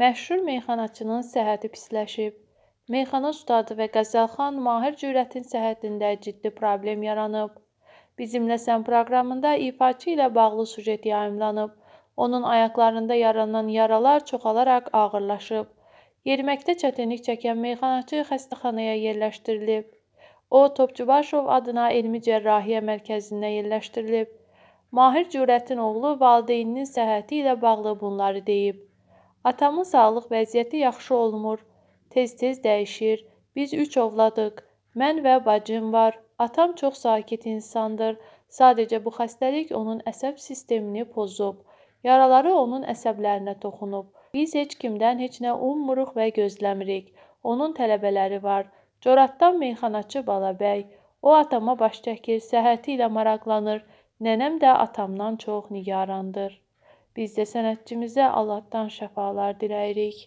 Məşhur meyxanaçının səhhəti pisləşib. Meyxana ustadı və Qəzəlxan Mahir Cürətin səhhətində ciddi problem yaranıb. Bizimlə sən proqramında ifaçı ilə bağlı sujet yayımlanıb. Onun ayaqlarında yaranan yaralar çoxalaraq ağırlaşıb. Yeriməkdə çətinlik çəkən meyxanaçı xəstəxanaya yerləşdirilib. O, Topçubaşov adına elmi cərrahiyyə mərkəzinə yerləşdirilib. Mahir Cürətin oğlu valideyninin səhhəti ilə bağlı bunları deyib. Atamın sağlıq vəziyyəti yaxşı olmur. Tez-tez dəyişir. Biz üç ovladıq. Mən və bacım var. Atam çox sakit insandır. Sadəcə bu xəstəlik onun əsəb sistemini pozub. Yaraları onun əsəblərinə toxunub. Biz heç kimdən heç nə ummuruq və gözləmirik. Onun tələbələri var. Coratdan meyxanaçı Balabəy. O atama baş çəkir, səhhəti ilə maraqlanır. Nənəm də atamdan çox nigarandır. Biz də sənətçimizə Allahdan şəfalar diləyirik.